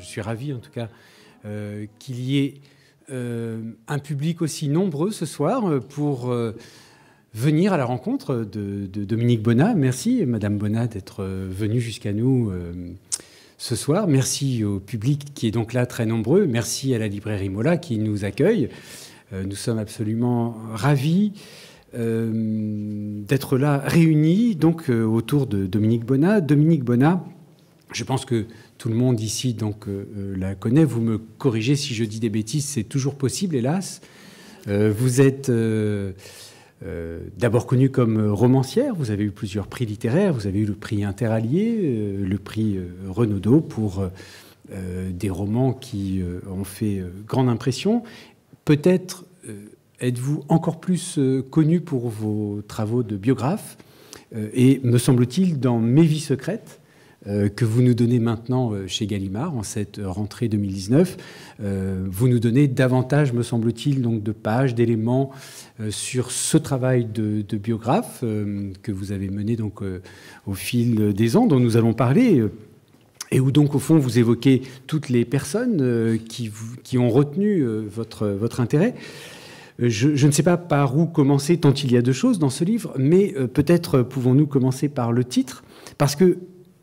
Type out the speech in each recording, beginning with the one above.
je suis ravi en tout cas euh, qu'il y ait euh, un public aussi nombreux ce soir euh, pour venir à la rencontre de, de Dominique Bonnat. Merci Madame Bonnat d'être venue jusqu'à nous ce soir. Merci au public qui est donc là très nombreux. Merci à la librairie Mola qui nous accueille. nous sommes absolument ravis. d'être là réunis donc autour de Dominique Bonnat. Dominique Bonnat, je pense que tout le monde ici donc euh, euh, la connaît. Vous me corrigez si je dis des bêtises, c'est toujours possible, hélas. Euh, vous êtes d'abord connue comme romancière. Vous avez eu plusieurs prix littéraires. Vous avez eu le prix Interallié, le prix Renaudot pour des romans qui ont fait grande impression. Peut-être êtes-vous encore plus connu pour vos travaux de biographe et me semble-t-il dans Mes vies secrètes euh, que vous nous donnez maintenant euh, chez Gallimard en cette euh, rentrée 2019. vous nous donnez davantage, me semble-t-il, donc de pages, d'éléments sur ce travail de, biographe que vous avez mené donc au fil des ans, dont nous allons parler et où donc au fond vous évoquez toutes les personnes qui, qui, ont retenu votre, votre intérêt. Je, ne sais pas par où commencer, tant il y a deux choses dans ce livre, mais peut-être pouvons-nous commencer par le titre, parce que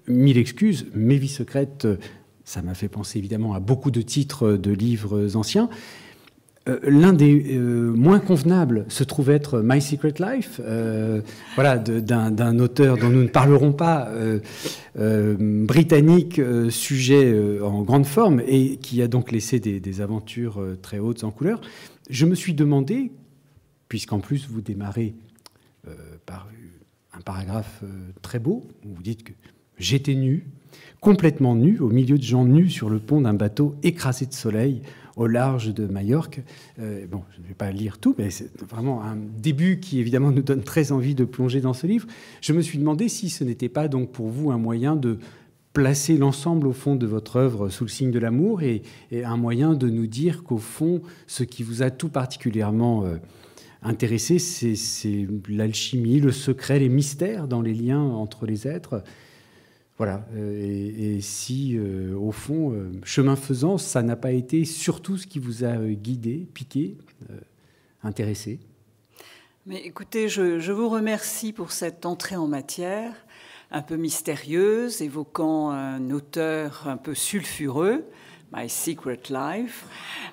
mille excuses, mes vies secrètes, euh, ça m'a fait penser évidemment à beaucoup de titres euh, de livres anciens. Euh, l'un des moins convenables se trouve être My Secret Life, voilà, d'un auteur dont nous ne parlerons pas, britannique, sujet en grande forme et qui a donc laissé des aventures très hautes en couleur. Je me suis demandé, puisqu'en plus vous démarrez par un paragraphe très beau, où vous dites que J'étais nu, complètement nu, au milieu de gens nus sur le pont d'un bateau écrasé de soleil au large de Majorque. Euh, bon, je ne vais pas lire tout, mais c'est vraiment un début qui évidemment nous donne très envie de plonger dans ce livre. Je me suis demandé si ce n'était pas donc pour vous un moyen de placer l'ensemble au fond de votre œuvre sous le signe de l'amour et, un moyen de nous dire qu'au fond, ce qui vous a tout particulièrement euh, intéressé, c'est l'alchimie, le secret, les mystères dans les liens entre les êtres. Voilà. Euh, et, si, euh, au fond, euh, chemin faisant, ça n'a pas été surtout ce qui vous a guidé, piqué, intéressé Mais écoutez, je, vous remercie pour cette entrée en matière un peu mystérieuse, évoquant un auteur un peu sulfureux. My Secret Life.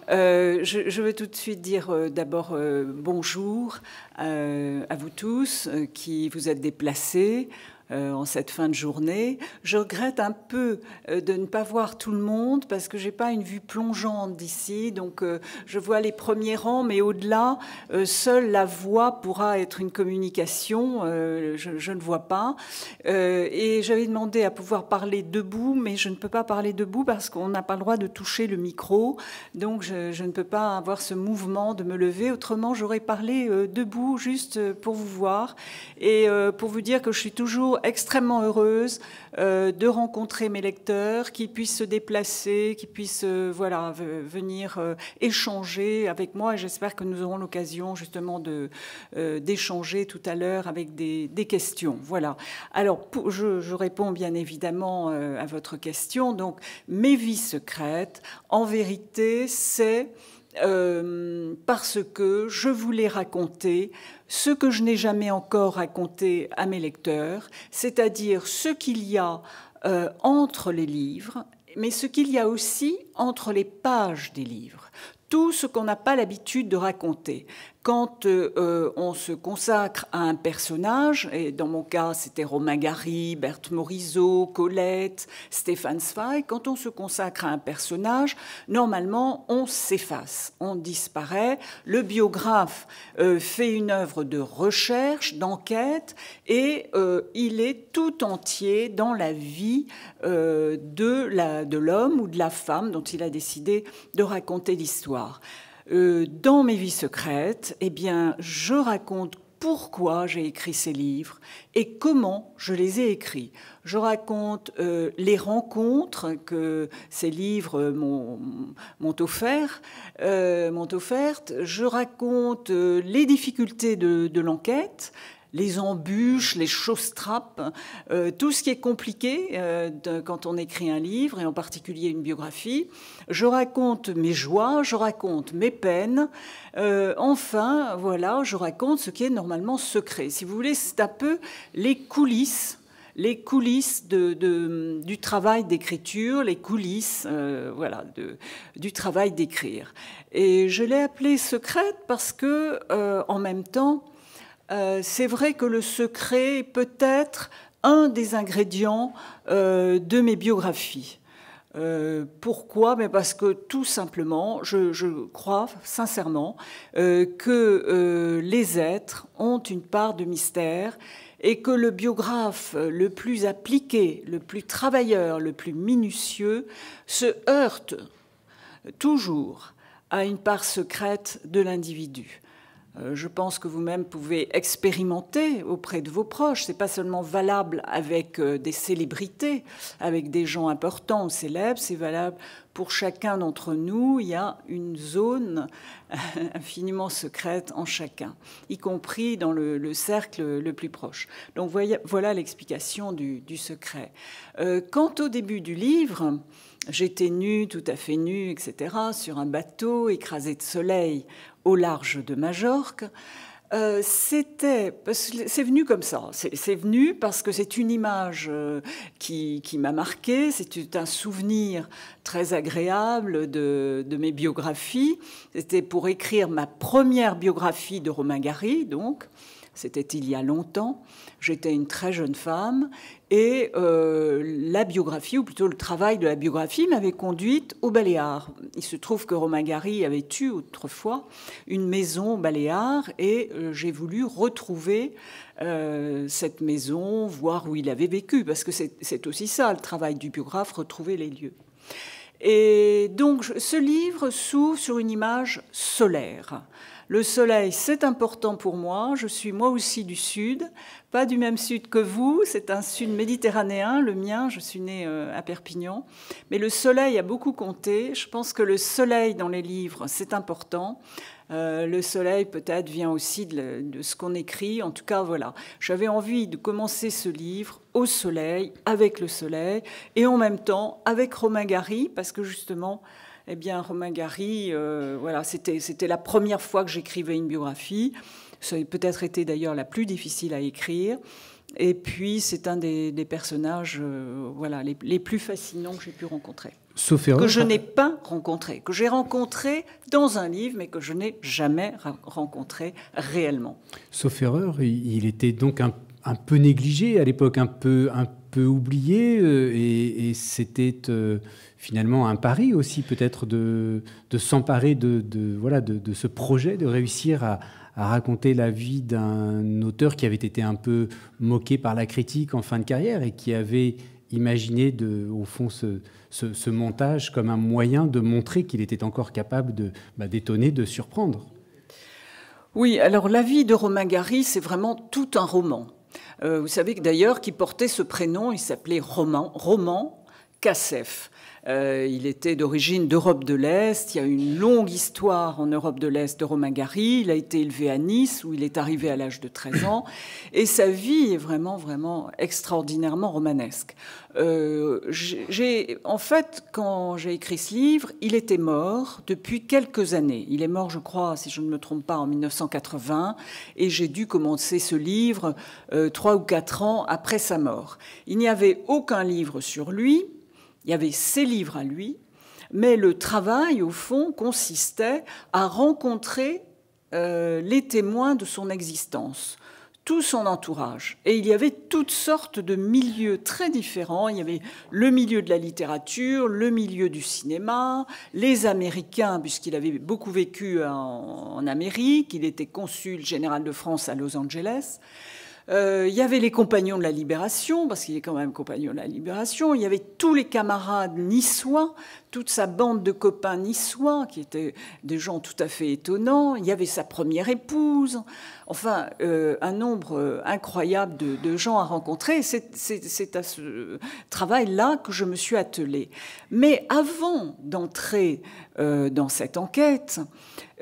je, veux tout de suite dire d'abord bonjour à vous tous qui vous êtes déplacés euh, en cette fin de journée. Je regrette un peu euh, de ne pas voir tout le monde parce que j'ai pas une vue plongeante d'ici. Donc euh, je vois les premiers rangs, mais au-delà, seule la voix pourra être une communication. Je, ne vois pas. et j'avais demandé à pouvoir parler debout, mais je ne peux pas parler debout parce qu'on n'a pas le droit de toucher le micro. Donc je, je, ne peux pas avoir ce mouvement de me lever. Autrement, j'aurais parlé debout juste pour vous voir et pour vous dire que je suis toujours extrêmement heureuse euh, de rencontrer mes lecteurs, qui puissent se déplacer, qui puissent euh, voilà, venir euh, échanger avec moi. j'espère que nous aurons l'occasion justement d'échanger tout à l'heure avec des, questions. Voilà. Alors, je, je, réponds bien évidemment à votre question. Donc, mes vies secrètes, en vérité, c'est... Euh, parce que je voulais raconter ce que je n'ai jamais encore raconté à mes lecteurs, c'est-à-dire ce qu'il y a euh, entre les livres, mais ce qu'il y a aussi entre les pages des livres tout ce qu'on n'a pas l'habitude de raconter quand euh, euh, on se consacre à un personnage, et dans mon cas c'était Romain Gary, Berthe Morisot, Colette, Stéphane Zweig, quand on se consacre à un personnage, normalement on s'efface, on disparaît. Le biographe euh, fait une œuvre de recherche, d'enquête, et il est tout entier dans la vie de l'homme ou de la femme dont il a décidé de raconter l'histoire. Euh, dans mes vies secrètes, eh bien, je raconte pourquoi j'ai écrit ces livres et comment je les ai écrits. Je raconte euh, les rencontres que ces livres m'ont euh, offertes. Je raconte les difficultés de l'enquête, les embûches, les chausse-trappes, euh, tout ce qui est compliqué euh, quand on écrit un livre et en particulier une biographie. Je raconte mes joies, je raconte mes peines. Euh, enfin, voilà, je raconte ce qui est normalement secret. Si vous voulez, c'est un peu les coulisses les coulisses du travail d'écriture, les coulisses voilà, du travail d'écrire. Et je l'ai appelée secrète parce que, en même temps, euh, c'est vrai que le secret peut-être un des ingrédients euh, de mes biographies. Euh, pourquoi Mais Parce que tout simplement, je crois sincèrement que les êtres ont une part de mystère et que le biographe le plus appliqué, le plus travailleur, le plus minutieux se heurte toujours à une part secrète de l'individu. Euh, je pense que vous-même pouvez expérimenter auprès de vos proches. C'est pas seulement valable avec euh, des célébrités, avec des gens importants, ou célèbres. C'est valable pour chacun d'entre nous. Il y a une zone euh, infiniment secrète en chacun, y compris dans le, cercle le plus proche. Donc voilà l'explication du, secret. quant au début du livre, J'étais nu, tout à fait nue, etc., sur un bateau écrasé de soleil au large de Majorque. Euh, c'est venu comme ça. C'est venu parce que c'est une image euh, qui, m'a marqué. C'est un souvenir très agréable de, de mes biographies. C'était pour écrire ma première biographie de Romain Gary, donc. C'était il y a longtemps. J'étais une très jeune femme et euh, la biographie, ou plutôt le travail de la biographie, m'avait conduite au Baléares. Il se trouve que Romain Gary avait eu autrefois une maison aux Baléares et euh, j'ai voulu retrouver euh, cette maison, voir où il avait vécu, parce que c'est aussi ça le travail du biographe, retrouver les lieux. Et donc ce livre s'ouvre sur une image solaire. Le soleil, c'est important pour moi. Je suis moi aussi du sud, pas du même sud que vous. C'est un sud méditerranéen, le mien. Je suis née euh, à Perpignan. Mais le soleil a beaucoup compté. Je pense que le soleil dans les livres, c'est important. Euh, le soleil peut-être vient aussi de, de ce qu'on écrit. En tout cas, voilà. J'avais envie de commencer ce livre au soleil, avec le soleil, et en même temps avec Romain Gary, parce que justement, eh bien, Romain Gary, euh, voilà, c'était, la première fois que j'écrivais une biographie. Ça a peut-être été d'ailleurs la plus difficile à écrire. Et puis, c'est un des, personnages euh, voilà, les, plus fascinants que j'ai pu rencontrer. Sauf erreur, que je n'ai pas rencontré, que j'ai rencontré dans un livre, mais que je n'ai jamais rencontré réellement. Sauf erreur, il était donc un, un peu négligé à l'époque, un peu, un peu oublié euh, et, c'était euh, finalement un pari aussi peut-être de, s'emparer de, voilà, de, ce projet, de réussir à, raconter la vie d'un auteur qui avait été un peu moqué par la critique en fin de carrière et qui avait imaginé de, au fond ce, montage comme un moyen de montrer qu'il était encore capable de bah, d'étonner, de surprendre. Oui, alors la vie de Romain Gary, c'est vraiment tout un roman. Euh, vous savez que d'ailleurs, qui portait ce prénom, il s'appelait Roman, Roman Cassef. Euh, il était d'origine d'Europe de l'Est. Il y a une longue histoire en Europe de l'Est de Romain Gary. Il a été élevé à Nice, où il est arrivé à l'âge de 13 ans. Et sa vie est vraiment, vraiment extraordinairement romanesque. Euh, j'ai, en fait, quand j'ai écrit ce livre, il était mort depuis quelques années. Il est mort, je crois, si je ne me trompe pas, en 1980. Et j'ai dû commencer ce livre euh, trois ou quatre ans après sa mort. Il n'y avait aucun livre sur lui. Il y avait ses livres à lui, mais le travail, au fond, consistait à rencontrer euh, les témoins de son existence tout son entourage. Et il y avait toutes sortes de milieux très différents. Il y avait le milieu de la littérature, le milieu du cinéma, les Américains, puisqu'il avait beaucoup vécu en, Amérique, il était consul général de France à Los Angeles. Euh, il y avait les compagnons de la Libération, parce qu'il est quand même compagnon de la Libération. Il y avait tous les camarades niçois, toute sa bande de copains niçois, qui étaient des gens tout à fait étonnants. Il y avait sa première épouse. Enfin, euh, un nombre euh, incroyable de, gens à rencontrer. C'est à ce travail-là que je me suis attelée. Mais avant d'entrer dans cette enquête,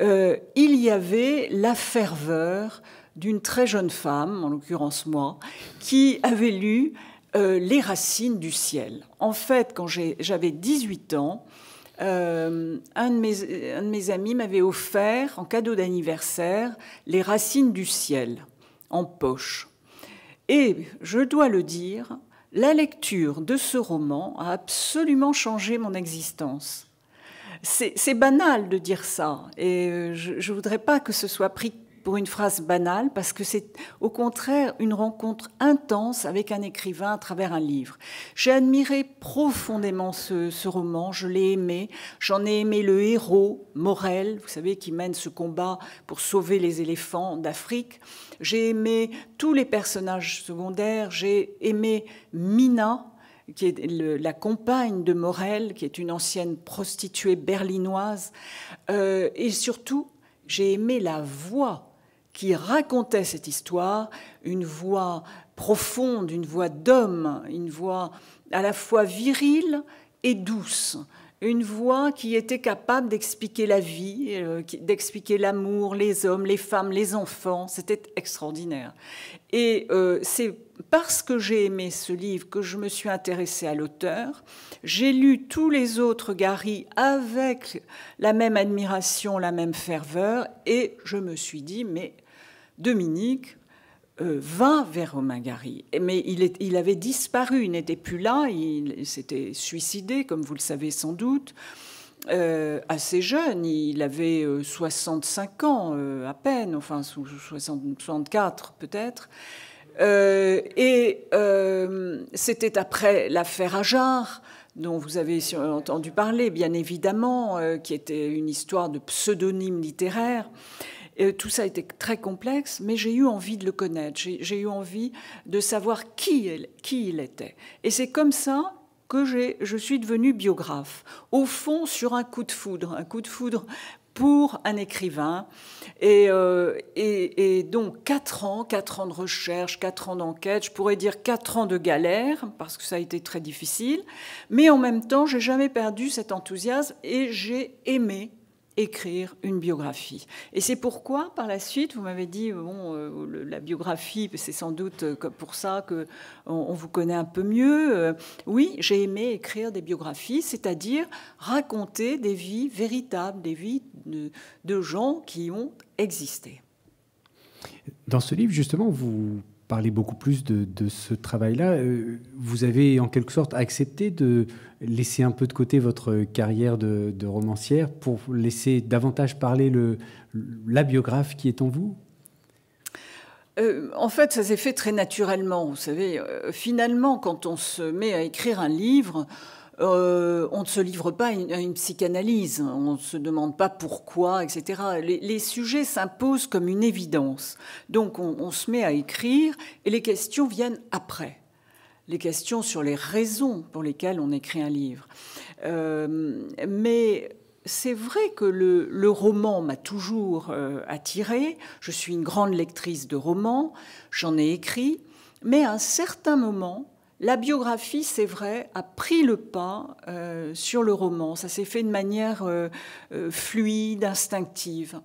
il y avait la ferveur d'une très jeune femme, en l'occurrence moi, qui avait lu euh, Les racines du ciel. En fait, quand j'avais 18 ans, euh, un, de mes, un de mes amis m'avait offert en cadeau d'anniversaire Les racines du ciel en poche. Et je dois le dire, la lecture de ce roman a absolument changé mon existence. C'est banal de dire ça, et euh, je ne voudrais pas que ce soit pris pour une phrase banale parce que c'est au contraire une rencontre intense avec un écrivain à travers un livre. J'ai admiré profondément ce, roman, je l'ai aimé, j'en ai aimé le héros, Morel, vous savez, qui mène ce combat pour sauver les éléphants d'Afrique. J'ai aimé tous les personnages secondaires, j'ai aimé Mina, qui est la compagne de Morel, qui est une ancienne prostituée berlinoise. Euh, et surtout, j'ai aimé la voix qui racontait cette histoire, une voix profonde, une voix d'homme, une voix à la fois virile et douce, une voix qui était capable d'expliquer la vie, euh, d'expliquer l'amour, les hommes, les femmes, les enfants. C'était extraordinaire. Et euh, c'est parce que j'ai aimé ce livre que je me suis intéressée à l'auteur. J'ai lu tous les autres Gary avec la même admiration, la même ferveur, et je me suis dit, mais Dominique euh, vint vers Romain Gary, mais il, avait disparu, il n'était plus là, il s'était suicidé, comme vous le savez sans doute. Euh, assez jeune, il avait 65 euh, ans à peine, enfin 64 peut-être. et c'était après l'affaire Ajar, dont vous avez entendu parler, bien évidemment, qui était une histoire de pseudonyme littéraire tout ça était très complexe, mais j'ai eu envie de le connaître, j'ai eu envie de savoir qui, il était. Et c'est comme ça que je suis devenue biographe, au fond sur un coup de foudre, un coup de foudre pour un écrivain. Euh, et, et, donc, quatre ans, quatre ans de recherche, quatre ans d'enquête, je pourrais dire quatre ans de galère, parce que ça a été très difficile. Mais en même temps, j'ai jamais perdu cet enthousiasme et j'ai aimé écrire une biographie. Et c'est pourquoi, par la suite, vous m'avez dit, bon, euh, la biographie, c'est sans doute euh, pour ça que on, vous connaît un peu mieux. Euh, oui, j'ai aimé écrire des biographies, c'est-à-dire raconter des vies véritables, des vies de gens qui ont existé. Dans ce livre, justement, vous parler beaucoup plus de, ce travail-là. Euh, vous avez en quelque sorte accepté de laisser un peu de côté votre carrière de, romancière pour laisser davantage parler le, la biographe qui est en vous euh, en fait, ça s'est fait très naturellement. Vous savez, euh, finalement, quand on se met à écrire un livre, euh, on ne se livre pas à une, psychanalyse, on ne se demande pas pourquoi, etc. Les, sujets s'imposent comme une évidence. Donc on, se met à écrire et les questions viennent après les questions sur les raisons pour lesquelles on écrit un livre. Euh, mais c'est vrai que le, roman m'a toujours euh, attirée. Je suis une grande lectrice de romans, j'en ai écrit, mais à un certain moment, la biographie, c'est vrai, a pris le pas euh, sur le roman. Ça s'est fait de manière euh, euh, fluide, instinctive.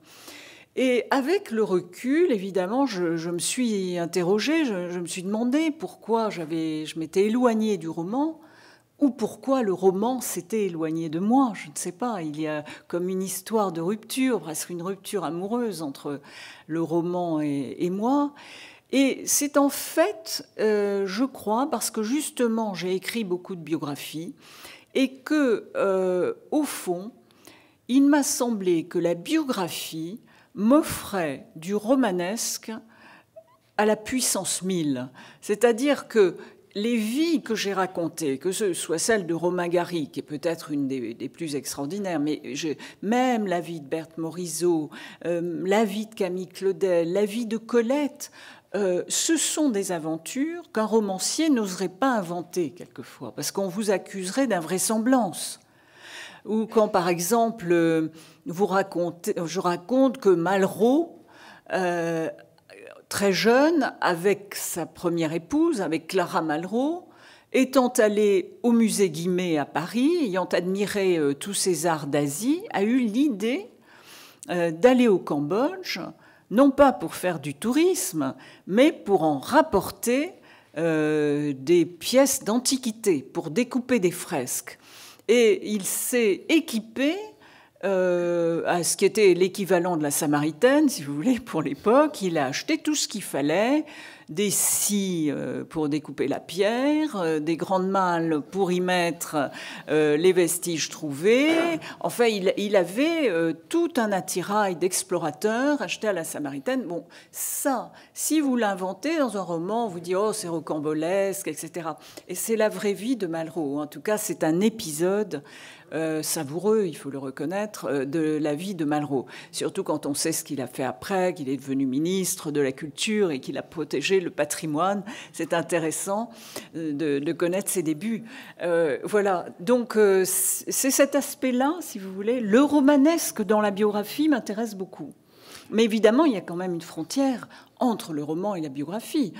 Et avec le recul, évidemment, je, me suis interrogée, je, me suis demandé pourquoi j'avais, je m'étais éloignée du roman ou pourquoi le roman s'était éloigné de moi, je ne sais pas. Il y a comme une histoire de rupture, presque une rupture amoureuse entre le roman et moi. Et c'est en fait, euh, je crois, parce que justement j'ai écrit beaucoup de biographies et que, euh, au fond, il m'a semblé que la biographie m'offrait du romanesque à la puissance mille. C'est-à-dire que les vies que j'ai racontées, que ce soit celle de Romain Gary, qui est peut-être une des, plus extraordinaires, mais même la vie de Berthe Morisot, euh, la vie de Camille Claudel, la vie de Colette, euh, ce sont des aventures qu'un romancier n'oserait pas inventer quelquefois, parce qu'on vous accuserait d'invraisemblance. Ou quand, par exemple, euh, je raconte que Malraux, euh, très jeune, avec sa première épouse, avec Clara Malraux, étant allé au musée Guimet à Paris, ayant admiré tous ces arts d'Asie, a eu l'idée d'aller au Cambodge non pas pour faire du tourisme, mais pour en rapporter euh, des pièces d'antiquité, pour découper des fresques. Et il s'est équipé euh, à ce qui était l'équivalent de la Samaritaine, si vous voulez, pour l'époque. Il a acheté tout ce qu'il fallait des scies euh, pour découper la pierre, euh, des grandes malles pour y mettre les vestiges trouvés. Enfin, il, avait tout un attirail d'explorateurs acheté à la Samaritaine. Bon, ça, si vous l'inventez dans un roman, vous dites « oh c'est rocambolesque, etc. Et c'est la vraie vie de Malraux. En tout cas, c'est un épisode euh, savoureux, il faut le reconnaître, euh, de la vie de Malraux. Surtout quand on sait ce qu'il a fait après, qu'il est devenu ministre de la Culture et qu'il a protégé le patrimoine. C'est intéressant euh, de, connaître ses débuts. voilà, donc c'est cet aspect-là, si vous voulez. Le romanesque dans la biographie m'intéresse beaucoup. Mais évidemment, il y a quand même une frontière entre le roman et la biographie,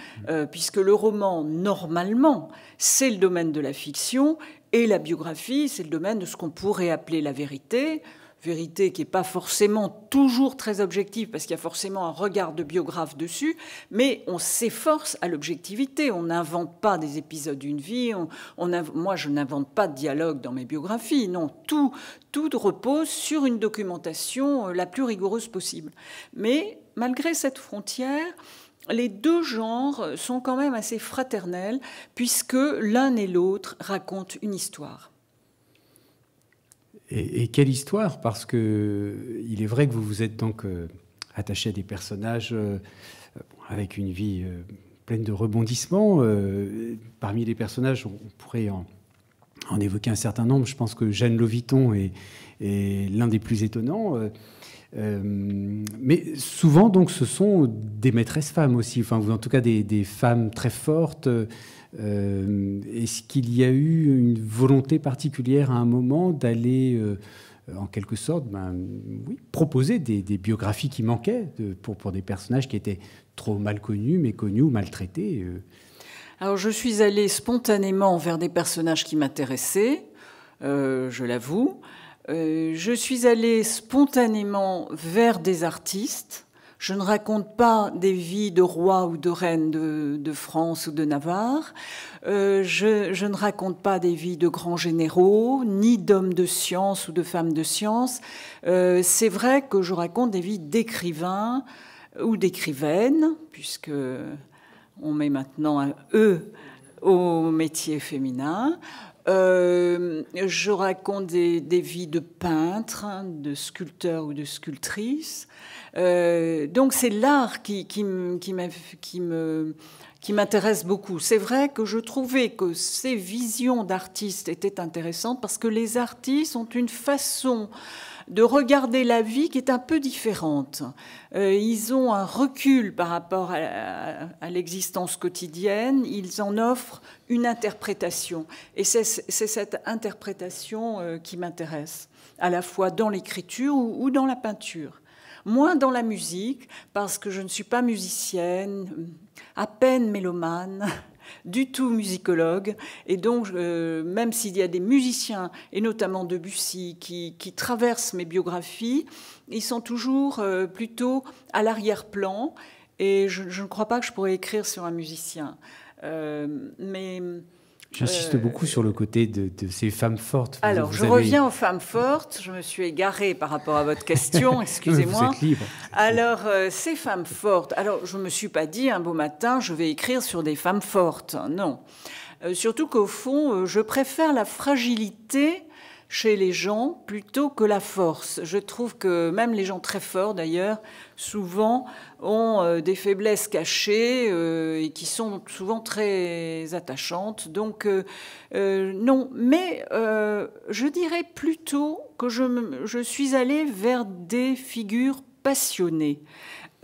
puisque le roman, normalement, c'est le domaine de la fiction, et la biographie, c'est le domaine de ce qu'on pourrait appeler la vérité, vérité qui n'est pas forcément toujours très objective, parce qu'il y a forcément un regard de biographe dessus, mais on s'efforce à l'objectivité. On n'invente pas des épisodes d'une vie. On, moi, je n'invente pas de dialogue dans mes biographies. Non, tout, tout repose sur une documentation euh, la plus rigoureuse possible. Mais malgré cette frontière, les deux genres sont quand même assez fraternels, puisque l'un et l'autre racontent une histoire. Et, quelle histoire Parce que euh, il est vrai que vous vous êtes donc euh, attaché à des personnages euh, avec une vie pleine de rebondissements. parmi les personnages, on, pourrait en, évoquer un certain nombre. Je pense que Jeanne Loviton est l'un des plus étonnants. Euh, mais souvent, donc, ce sont des maîtresses femmes aussi, enfin, ou en tout cas des, femmes très fortes. Euh, est-ce qu'il y a eu une volonté particulière à un moment d'aller euh, en quelque sorte, ben, oui, proposer des, biographies qui manquaient pour, des personnages qui étaient trop mal connus, méconnus ou maltraités. Alors je suis allée spontanément vers des personnages qui m'intéressaient, je l'avoue. Euh, je suis allée spontanément vers des artistes. Je ne raconte pas des vies de rois ou de reines de, France ou de Navarre. Euh, je, ne raconte pas des vies de grands généraux, ni d'hommes de science ou de femmes de science. Euh, c'est vrai que je raconte des vies d'écrivains ou d'écrivaines, puisque on met maintenant un E au métier féminin. Euh, je raconte des, vies de peintres, hein, de sculpteurs ou de sculptrices. Euh, donc c'est l'art qui, qui, qui m'intéresse beaucoup. C'est vrai que je trouvais que ces visions d'artistes étaient intéressantes parce que les artistes ont une façon de regarder la vie qui est un peu différente. Euh, ils ont un recul par rapport à, l'existence quotidienne, ils en offrent une interprétation. Et c'est cette interprétation euh, qui m'intéresse, à la fois dans l'écriture ou dans la peinture moins dans la musique, parce que je ne suis pas musicienne, à peine mélomane du tout musicologue. Et donc, euh, même s'il y a des musiciens, et notamment Debussy, qui, qui traversent mes biographies, ils sont toujours euh, plutôt à l'arrière-plan. Et je, ne crois pas que je pourrais écrire sur un musicien. Euh, mais J'insiste euh, beaucoup sur le côté de, ces femmes fortes. alors, je reviens aux femmes fortes. Je me suis égarée par rapport à votre question, excusez-moi. Alors, euh, ces femmes fortes. Alors, je ne me suis pas dit un beau matin, je vais écrire sur des femmes fortes. Non. Euh, surtout qu'au fond, je préfère la fragilité chez les gens plutôt que la force. Je trouve que même les gens très forts, d'ailleurs, souvent ont euh, des faiblesses cachées euh, et qui sont souvent très attachantes. Donc, euh, non, mais je dirais plutôt que je, je suis allée vers des figures passionnées.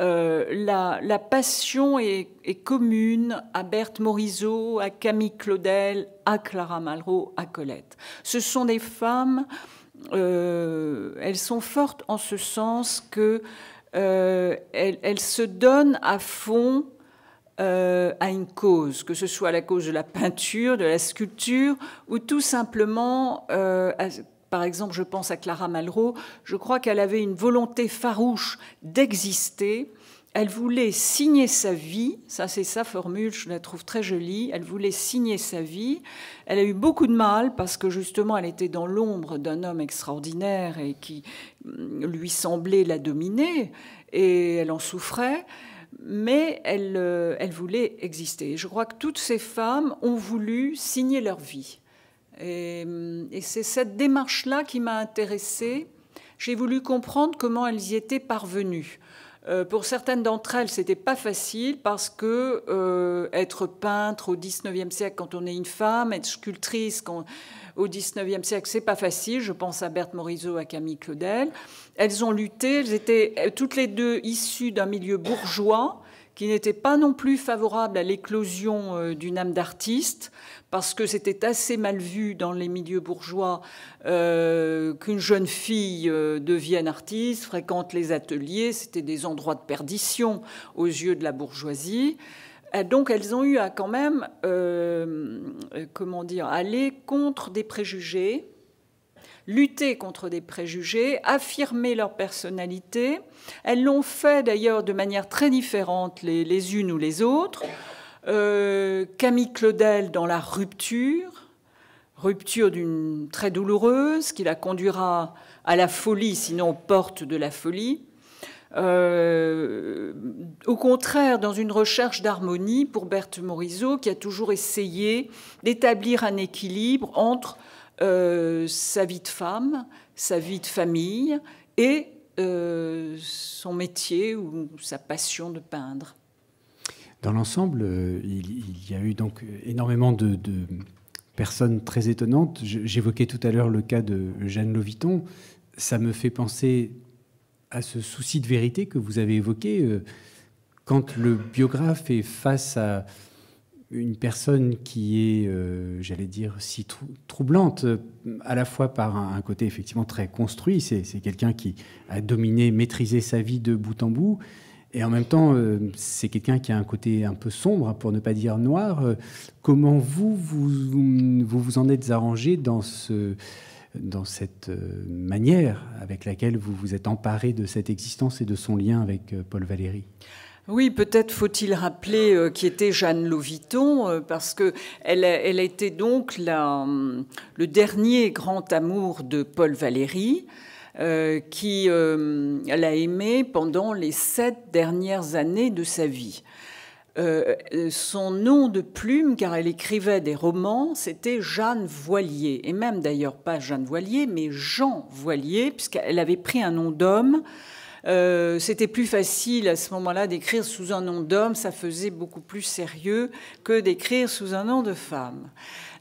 Euh, la, passion est, commune à Berthe Morisot, à Camille Claudel, à Clara Malraux, à Colette. Ce sont des femmes, euh, elles sont fortes en ce sens que euh, elles, se donnent à fond à une cause, que ce soit la cause de la peinture, de la sculpture, ou tout simplement par exemple, je pense à Clara Malraux. Je crois qu'elle avait une volonté farouche d'exister. Elle voulait signer sa vie, ça c'est sa formule, je la trouve très jolie, elle voulait signer sa vie. Elle a eu beaucoup de mal parce que justement elle était dans l'ombre d'un homme extraordinaire et qui hum, lui semblait la dominer et elle en souffrait, mais elle, euh, elle voulait exister. je crois que toutes ces femmes ont voulu signer leur vie. Euh, et, c'est cette démarche-là qui m'a intéressée. J'ai voulu comprendre comment elles y étaient parvenues. Euh, pour certaines d'entre elles, c'était pas facile parce que euh, être peintre au 19e siècle quand on est une femme, être sculptrice au 19e siècle, c'est pas facile. Je pense à Berthe Morisot, à Camille Claudel. Elles ont lutté, elles étaient toutes les deux issues d'un milieu bourgeois qui n'était pas non plus favorable à l'éclosion euh, d'une âme d'artiste, parce que c'était assez mal vu dans les milieux bourgeois euh, qu'une jeune fille euh, devienne artiste, fréquente les ateliers, c'était des endroits de perdition aux yeux de la bourgeoisie. donc elles ont eu à quand même, comment dire, aller contre des préjugés lutter contre des préjugés, affirmer leur personnalité. Elles l'ont fait d'ailleurs de manière très différente les, unes ou les autres. Euh, Camille Claudel dans la rupture, rupture d'une très douloureuse qui la conduira à la folie, sinon aux portes de la folie. Euh, au contraire, dans une recherche d'harmonie pour Berthe Morisot, qui a toujours essayé d'établir un équilibre entre euh, sa vie de femme, sa vie de famille et euh, son métier ou sa passion de peindre. Dans l'ensemble, euh, il, y a eu donc énormément de, de personnes très étonnantes. J'évoquais tout à l'heure le cas de Jeanne Loviton. Ça me fait penser à ce souci de vérité que vous avez évoqué. Quand le biographe est face à une personne qui est, euh, j'allais dire, si troublante, euh, à la fois par un, côté effectivement très construit, c'est quelqu'un qui a dominé, maîtrisé sa vie de bout en bout, et en même temps, euh, c'est quelqu'un qui a un côté un peu sombre, pour ne pas dire noir. Comment vous, vous vous, vous en êtes arrangé dans ce dans cette manière avec laquelle vous vous êtes emparé de cette existence et de son lien avec Paul Valéry oui, peut-être faut-il rappeler euh, qui était Jeanne Loviton, euh, parce que elle, était donc euh, le dernier grand amour de Paul Valéry. qui elle a aimé pendant les sept dernières années de sa vie. son nom de plume, car elle écrivait des romans, c'était Jeanne Voilier, et même d'ailleurs pas Jeanne Voilier, mais Jean Voilier, puisqu'elle avait pris un nom d'homme euh, c'était plus facile à ce moment-là d'écrire sous un nom d'homme, ça faisait beaucoup plus sérieux que d'écrire sous un nom de femme.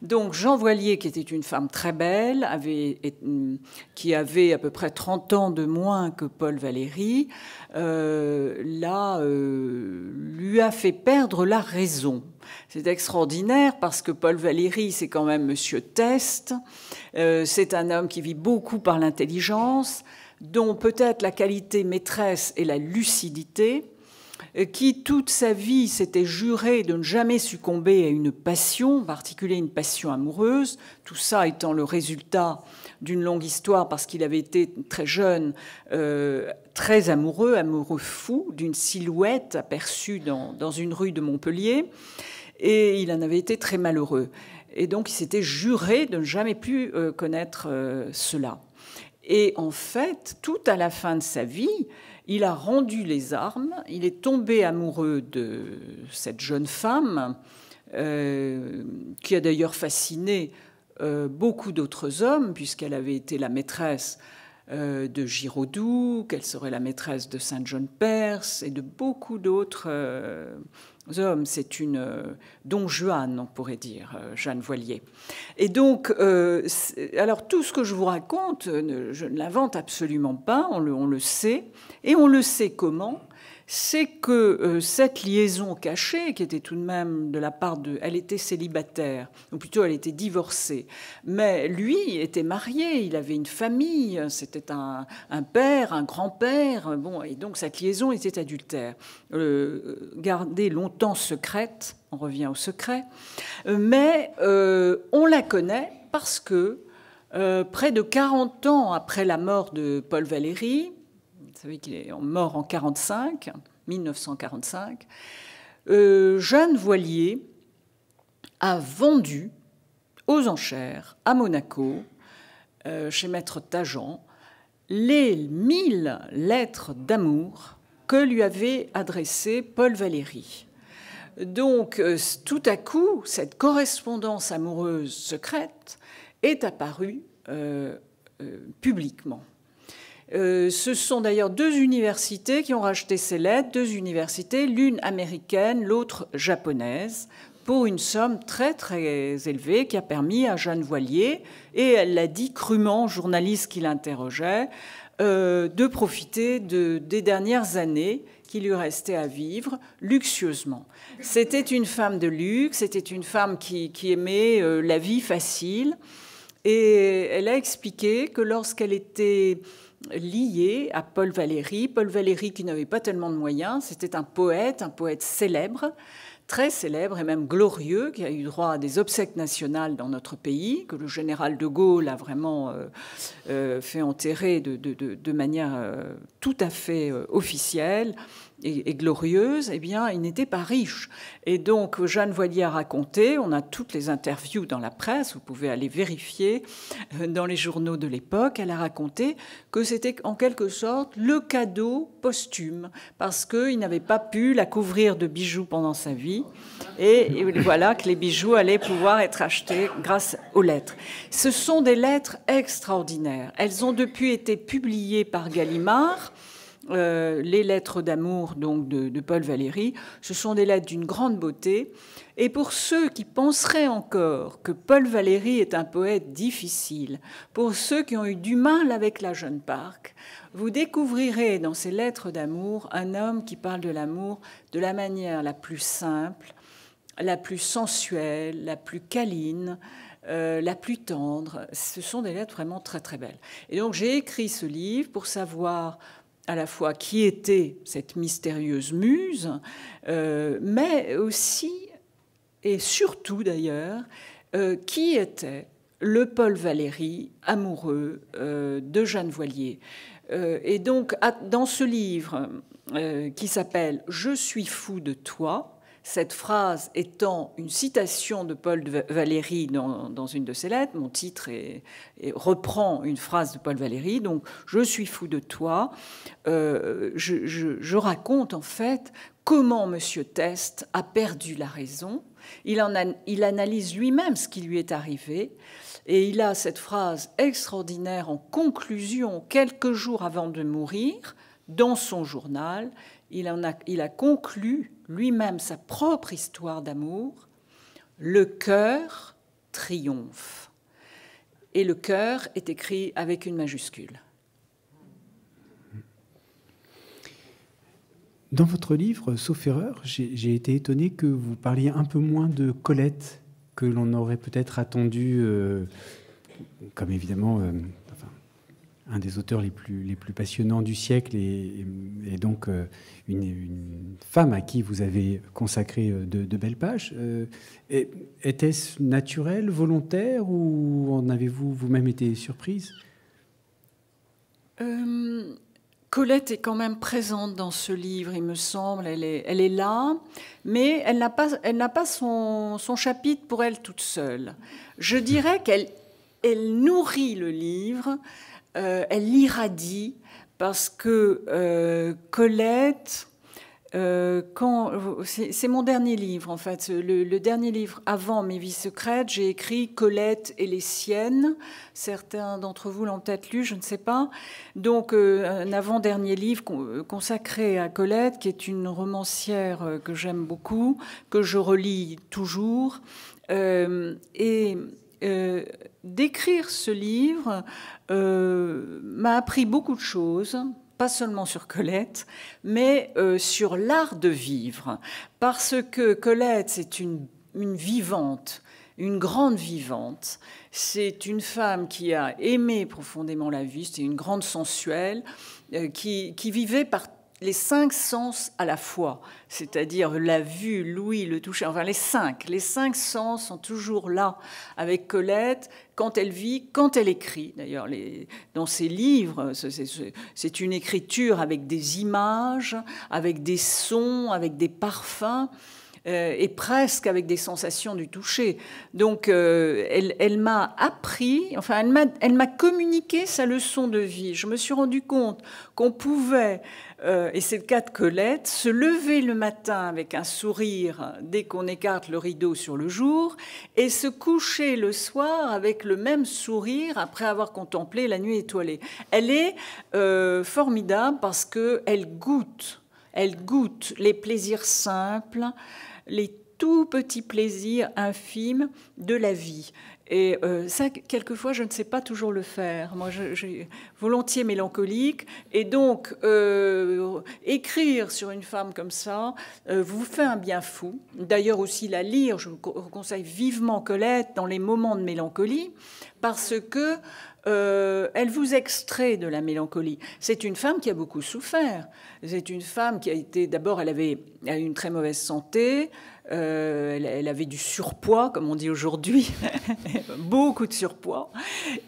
Donc Jean Voilier, qui était une femme très belle, mm, qui avait à peu près 30 ans de moins que Paul Valéry, euh, là, euh, lui a fait perdre la raison. C'est extraordinaire parce que Paul Valéry, c'est quand même Monsieur Test, euh, c'est un homme qui vit beaucoup par l'intelligence, dont peut-être la qualité maîtresse est la lucidité, euh, qui toute sa vie s'était juré de ne jamais succomber à une passion, en particulier une passion amoureuse, tout ça étant le résultat d'une longue histoire parce qu'il avait été très jeune, euh, très amoureux, amoureux fou d'une silhouette aperçue dans, une rue de Montpellier, et il en avait été très malheureux. Et donc il s'était juré de ne jamais plus euh, connaître cela. Et en fait, tout à la fin de sa vie, il a rendu les armes, il est tombé amoureux de cette jeune femme, euh, qui a d'ailleurs fasciné euh, beaucoup d'autres hommes, puisqu'elle avait été la maîtresse euh, de Giraudoux, qu'elle serait la maîtresse de Saint John Perse et de beaucoup d'autres c'est une euh, Don Juan, on pourrait dire, euh, Jeanne Voilier. Et donc, euh, alors tout ce que je vous raconte, je ne l'invente absolument pas, on le, on le sait, et on le sait comment c'est que euh, cette liaison cachée, qui était tout de même de la part de... Elle était célibataire, ou plutôt elle était divorcée, mais lui était marié, il avait une famille, c'était un, père, un grand-père, bon, et donc cette liaison était adultère. Euh, gardée longtemps secrète, on revient au secret, mais euh, on la connaît parce que près de 40 ans après la mort de Paul Valéry, savez qu'il est mort en 1945, euh, Jeanne Voilier a vendu aux enchères à Monaco, euh, chez Maître Tajan, les mille lettres d'amour que lui avait adressées Paul Valéry. Donc, euh, tout à coup, cette correspondance amoureuse secrète est apparue publiquement. Euh, ce sont d'ailleurs deux universités qui ont racheté ces lettres, deux universités, l'une américaine, l'autre japonaise, pour une somme très très élevée qui a permis à Jeanne Voilier, et elle l'a dit crûment, journaliste qui l'interrogeait, euh, de profiter de, des dernières années qui lui restaient à vivre luxueusement. C'était une femme de luxe, c'était une femme qui, aimait euh, la vie facile. Et elle a expliqué que lorsqu'elle était lié à Paul Valéry. Paul Valéry qui n'avait pas tellement de moyens, c'était un poète, un poète célèbre, très célèbre et même glorieux, qui a eu droit à des obsèques nationales dans notre pays, que le général de Gaulle a vraiment euh, euh, fait enterrer de, manière euh, tout à fait officielle, et, glorieuse, eh bien, il n'était pas riche. Et donc, Jeanne Voilier a raconté, on a toutes les interviews dans la presse, vous pouvez aller vérifier euh, dans les journaux de l'époque, elle a raconté que c'était en quelque sorte le cadeau posthume, parce qu'il n'avait pas pu la couvrir de bijoux pendant sa vie, et voilà que les bijoux allaient pouvoir être achetés grâce aux lettres. Ce sont des lettres extraordinaires. Elles ont depuis été publiées par Gallimard, euh, les lettres d'amour donc de, Paul Valéry. Ce sont des lettres d'une grande beauté. Et pour ceux qui penseraient encore que Paul Valéry est un poète difficile, pour ceux qui ont eu du mal avec la jeune Parc, vous découvrirez dans ces lettres d'amour un homme qui parle de l'amour de la manière la plus simple, la plus sensuelle, la plus câline, euh, la plus tendre. Ce sont des lettres vraiment très très belles. Et donc j'ai écrit ce livre pour savoir à la fois qui était cette mystérieuse muse, euh, mais aussi et surtout d'ailleurs euh, qui était le Paul Valéry amoureux euh, de Jeanne Voilier. et donc dans ce livre qui s'appelle Je suis fou de toi, cette phrase étant une citation de Paul Valéry dans, une de ses lettres. Mon titre reprend une phrase de Paul Valéry. Donc, je suis fou de toi. Euh, je, raconte en fait comment Monsieur Test a perdu la raison. il analyse lui-même ce qui lui est arrivé. Et il a cette phrase extraordinaire en conclusion, quelques jours avant de mourir, dans son journal il, a, conclu lui-même sa propre histoire d'amour, le cœur triomphe. Et le cœur est écrit avec une majuscule. Dans votre livre, sauf erreur, j'ai été étonné que vous parliez un peu moins de Colette que l'on aurait peut-être attendu, euh, comme évidemment euh, un des auteurs les plus, les plus passionnants du siècle et, donc euh, une, femme à qui vous avez consacré euh, de, belles pages. Euh, était-ce naturel, volontaire ou en avez-vous vous-même été surprise Colette est quand même présente dans ce livre, il me semble, elle est, elle est là, mais elle n'a pas, elle pas son, son chapitre pour elle toute seule. Je dirais qu'elle elle nourrit le livre, euh, elle l'irradie parce que euh, Colette, euh, c'est mon dernier livre en fait, le, dernier livre avant Mes vies secrètes, j'ai écrit Colette et les siennes. Certains d'entre vous l'ont peut-être lu, je ne sais pas. Donc un avant-dernier livre consacré à Colette, qui est une romancière que j'aime beaucoup, que je relis toujours. et euh, d'écrire ce livre euh, m'a appris beaucoup de choses pas seulement sur Colette, mais euh, sur l'art de vivre. Parce que Colette, c'est une, vivante, une grande vivante. C'est une femme qui a aimé profondément la vie, c'est une grande sensuelle, qui, qui vivait par les cinq sens à la fois, c'est-à-dire la vue, l'ouïe, le toucher, enfin les cinq. Les cinq sens sont toujours là avec Colette quand elle vit, quand elle écrit. D'ailleurs, dans ses livres, c'est une écriture avec des images, avec des sons, avec des parfums. Euh, et presque avec des sensations du toucher. Donc, euh, elle, elle m'a appris, enfin, elle m'a communiqué sa leçon de vie. Je me suis rendu compte qu'on pouvait euh, et c'est le cas de Colette, se lever le matin avec un sourire dès qu'on écarte le rideau sur le jour, et se coucher le soir avec le même sourire après avoir contemplé la nuit étoilée. Elle est euh, formidable parce qu'elle goûte, elle goûte les plaisirs simples, les tout petits plaisirs infimes de la vie. Et euh, ça, quelquefois, je ne sais pas toujours le faire. Moi, je, je volontiers mélancolique. Et donc, euh, écrire sur une femme comme ça euh, vous fait un bien fou. D'ailleurs, aussi la lire, je vous conseille vivement Colette dans les moments de mélancolie, parce que euh, elle vous extrait de la mélancolie. C'est une femme qui a beaucoup souffert. C'est une femme qui a été, d'abord, elle avait une très mauvaise santé, euh, elle, avait du surpoids, comme on dit aujourd'hui, beaucoup de surpoids,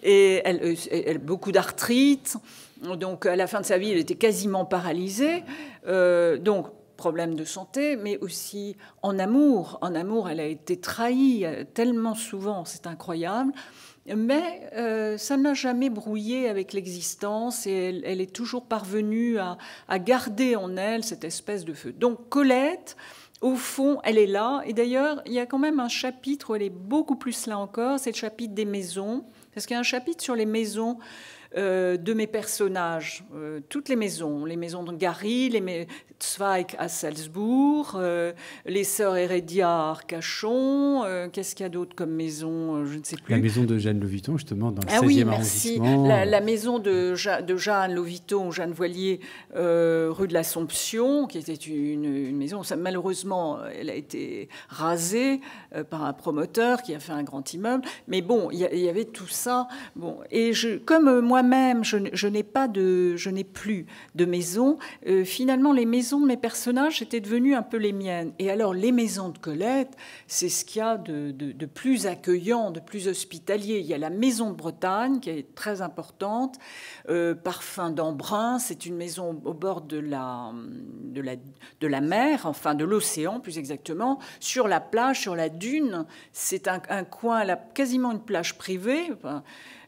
et euh, beaucoup d'arthrite. Donc, à la fin de sa vie, elle était quasiment paralysée. donc, problème de santé, mais aussi en amour. En amour, elle a été trahie tellement souvent, c'est incroyable mais euh, ça n'a jamais brouillé avec l'existence et elle, est toujours parvenue à, à, garder en elle cette espèce de feu. Donc Colette, au fond, elle est là. Et d'ailleurs, il y a quand même un chapitre où elle est beaucoup plus là encore, c'est le chapitre des maisons, parce qu'il y a un chapitre sur les maisons euh, de mes personnages, euh, toutes les maisons, les maisons de Gary, les mais Zweig à Salzbourg, euh, les sœurs Hérédia à Arcachon, qu'est-ce qu'il y a d'autre comme maison, je ne sais plus. La maison de Jeanne Loviton justement, dans le ah arrondissement Ah oui, merci. La, maison de, de Jeanne Loviton, Jeanne Voilier, rue de l'Assomption, qui était une, maison, malheureusement, elle a été rasée par un promoteur qui a fait un grand immeuble. Mais bon, il y, avait tout ça. Bon, et je, comme moi, même je, n'ai pas de, je n'ai plus de maison. Euh, finalement, les maisons de mes personnages étaient devenues un peu les miennes. Et alors, les maisons de Colette, c'est ce qu'il y a de, de, plus accueillant, de plus hospitalier. Il y a la maison de Bretagne qui est très importante. Euh, parfum d'embrun, c'est une maison au bord de la, de la, de la mer, enfin de l'océan plus exactement, sur la plage, sur la dune. C'est un, coin, là, quasiment une plage privée.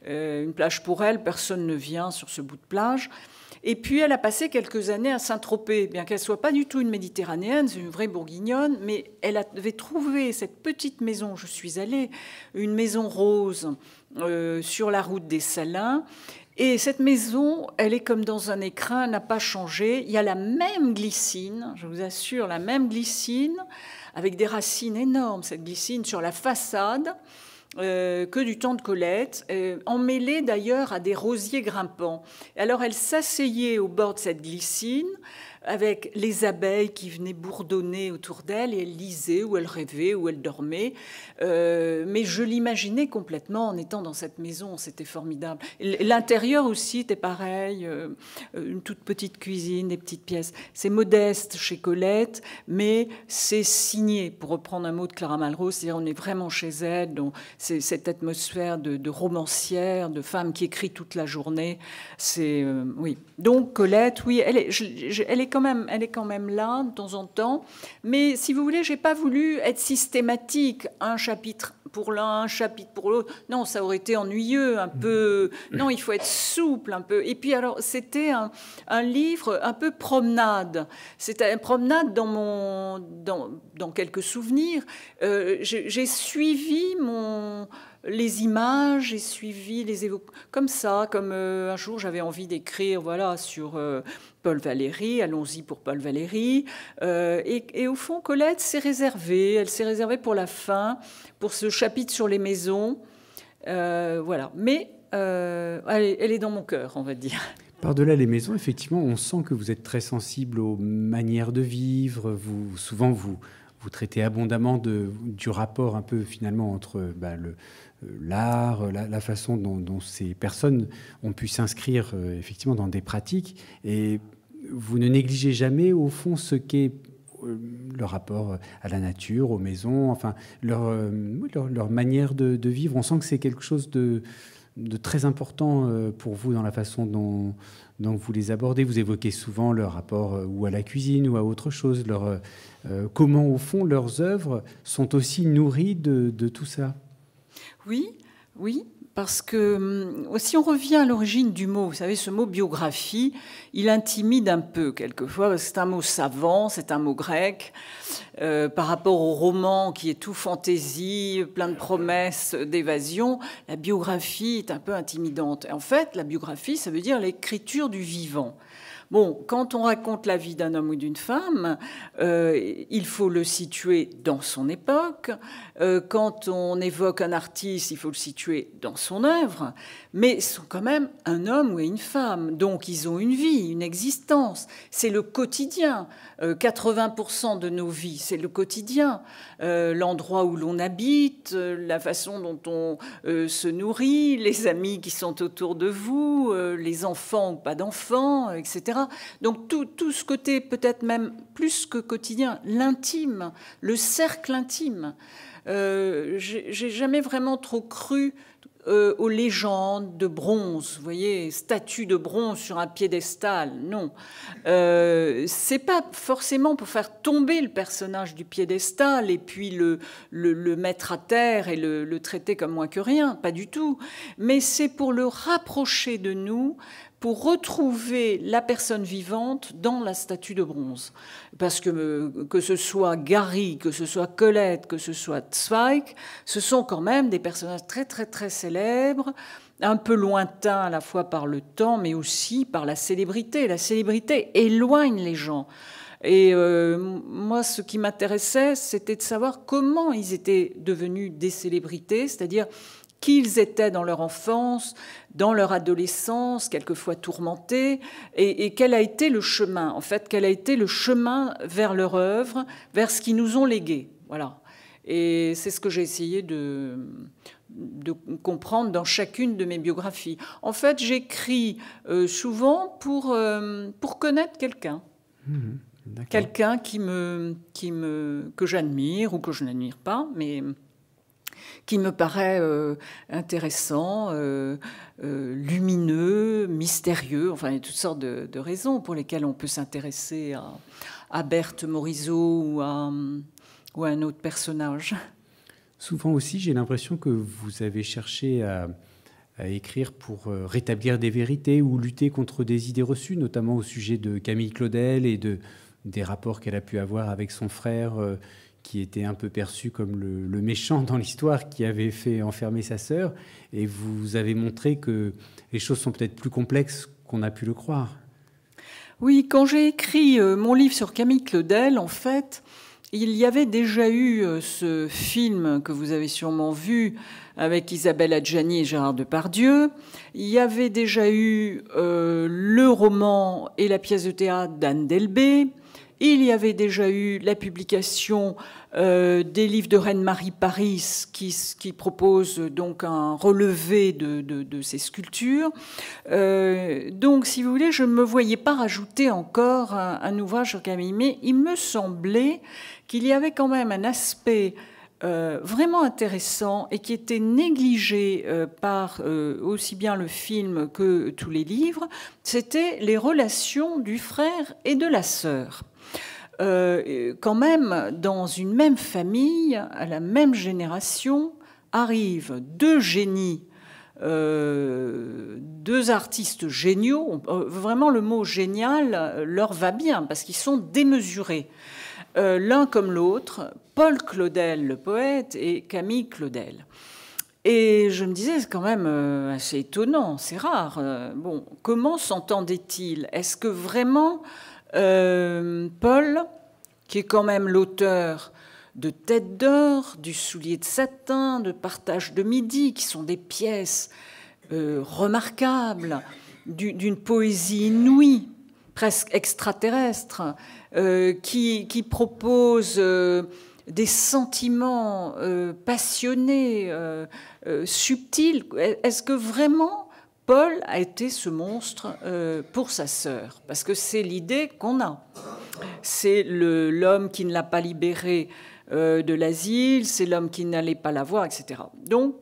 Euh, une plage pour elle, personne ne vient sur ce bout de plage. Et puis elle a passé quelques années à Saint-Tropez, bien qu'elle soit pas du tout une méditerranéenne, c'est une vraie bourguignonne, mais elle avait trouvé cette petite maison, je suis allée, une maison rose euh, sur la route des Salins. Et cette maison, elle est comme dans un écrin, n'a pas changé. Il y a la même glycine, je vous assure, la même glycine, avec des racines énormes, cette glycine sur la façade. Euh, que du temps de Colette, emmêlée euh, d'ailleurs à des rosiers grimpants. Alors elle s'asseyait au bord de cette glycine, avec les abeilles qui venaient bourdonner autour d'elle, et elle lisait, ou elle rêvait, ou elle dormait. Euh, mais je l'imaginais complètement en étant dans cette maison, c'était formidable. L'intérieur aussi était pareil, euh, une toute petite cuisine, des petites pièces. C'est modeste chez Colette, mais c'est signé, pour reprendre un mot de Clara Malraux, c'est-à-dire on est vraiment chez elle, donc c'est cette atmosphère de, romancière, de femme qui écrit toute la journée. C'est euh, oui. Donc Colette, oui, elle est, elle est même, elle est quand même là de temps en temps. Mais si vous voulez, j'ai pas voulu être systématique, un chapitre pour l'un, un chapitre pour l'autre. Non, ça aurait été ennuyeux, un peu. Mm. Non, il faut être souple un peu. Et puis alors, c'était un, livre un peu promenade. C'était une promenade dans mon, dans, quelques souvenirs. Euh, j'ai suivi mon les images, j'ai suivi les comme ça, comme euh, un jour j'avais envie d'écrire voilà sur euh, Paul Valéry, allons-y pour Paul Valéry. Euh, et, au fond, Colette s'est réservée, elle s'est réservée pour la fin, pour ce chapitre sur les maisons, voilà. Mais elle est, dans mon cœur, on va dire. Par-delà les maisons, effectivement, on sent que vous êtes très sensible aux manières de vivre. Vous, souvent, vous, vous traitez abondamment du rapport un peu finalement entre bah, le, euh, l'art, euh, la, façon dont, ces personnes ont pu s'inscrire euh, effectivement dans des pratiques. Et vous ne négligez jamais, au fond, ce qu'est leur rapport à la nature, aux maisons, enfin, leur, manière de, vivre. On sent que c'est quelque chose de, très important pour vous dans la façon dont, vous les abordez. Vous évoquez souvent leur rapport ou à la cuisine ou à autre chose, comment, au fond, leurs œuvres sont aussi nourries de tout ça. Oui, oui, parce que hum, si on revient à l'origine du mot, vous savez, ce mot biographie, il intimide un peu quelquefois, c'est un mot savant, c'est un mot grec, euh, par rapport au roman qui est tout fantaisie, plein de promesses, d'évasion, la biographie est un peu intimidante. En fait, la biographie, ça veut dire l'écriture du vivant. Bon, quand on raconte la vie d'un homme ou d'une femme, euh, il faut le situer dans son époque. Euh, quand on évoque un artiste, il faut le situer dans son œuvre. Mais ils sont quand même un homme ou une femme. Donc ils ont une vie, une existence. C'est le quotidien. 80% euh, de nos vies, c'est le quotidien. L'endroit où l'on habite, la façon dont on se nourrit, les amis qui sont autour de vous, les enfants ou pas d'enfants, etc. Donc tout, ce côté peut-être même plus que quotidien, l'intime, le cercle intime. Euh, j'ai jamais vraiment trop cru euh, aux légendes de bronze, vous voyez, statues de bronze sur un piédestal. Non, euh, c'est pas forcément pour faire tomber le personnage du piédestal et puis le, mettre à terre et le, traiter comme moins que rien, pas du tout. Mais c'est pour le rapprocher de nous, pour retrouver la personne vivante dans la statue de bronze. Parce que que ce soit Gary, que ce soit Colette, que ce soit Zweig, ce sont quand même des personnages très très très célèbres, un peu lointains à la fois par le temps, mais aussi par la célébrité. La célébrité éloigne les gens. Et euh, moi, ce qui m'intéressait, c'était de savoir comment ils étaient devenus des célébrités, c'est-à-dire qu'ils étaient dans leur enfance, dans leur adolescence, quelquefois tourmentés, et, quel a été le chemin, en fait, quel a été le chemin vers leur œuvre, vers ce qu'ils nous ont légué. Voilà. Et c'est ce que j'ai essayé de, comprendre dans chacune de mes biographies. En fait, j'écris euh, souvent pour, euh, pour connaître quelqu'un. Mmh, quelqu'un que j'admire ou que je n'admire pas, mais qui me paraît euh, intéressant, euh, euh, lumineux, mystérieux, enfin, il y a toutes sortes de, raisons pour lesquelles on peut s'intéresser à, Berthe Morisot ou à, un autre personnage. Souvent aussi, j'ai l'impression que vous avez cherché à, à écrire pour rétablir des vérités ou lutter contre des idées reçues, notamment au sujet de Camille Claudel et de, des rapports qu'elle a pu avoir avec son frère qui était un peu perçu comme le, méchant dans l'histoire, qui avait fait enfermer sa sœur. Et vous avez montré que les choses sont peut-être plus complexes qu'on a pu le croire. Oui, quand j'ai écrit euh, mon livre sur Camille Claudel, en fait, il y avait déjà eu euh, ce film que vous avez sûrement vu avec Isabelle Adjani et Gérard Depardieu. Il y avait déjà eu euh, le roman et la pièce de théâtre d'Anne Delbé. Il y avait déjà eu la publication euh, des livres de Reine-Marie Paris qui, propose donc un relevé de, ces sculptures. Euh, donc, si vous voulez, je ne me voyais pas rajouter encore un, ouvrage au Camille, mais il me semblait qu'il y avait quand même un aspect euh, vraiment intéressant et qui était négligé par aussi bien le film que tous les livres, c'était les relations du frère et de la sœur. Euh, quand même, dans une même famille, à la même génération, arrivent deux génies, euh, deux artistes géniaux. Euh, vraiment, le mot génial leur va bien parce qu'ils sont démesurés. L'un comme l'autre, Paul Claudel, le poète, et Camille Claudel. Et je me disais, c'est quand même assez étonnant, c'est rare. Bon, comment s'entendaient-ils Est-ce que vraiment euh, Paul, qui est quand même l'auteur de Tête d'or, du Soulier de satin, de Partage de midi, qui sont des pièces euh, remarquables, d'une poésie inouïe, presque extraterrestre, euh, qui, propose des sentiments passionnés, subtils. Est-ce que vraiment Paul a été ce monstre euh, pour sa sœur, parce que c'est l'idée qu'on a. C'est l'homme qui ne l'a pas libéré euh, de l'asile, c'est l'homme qui n'allait pas la voir, etc. Donc,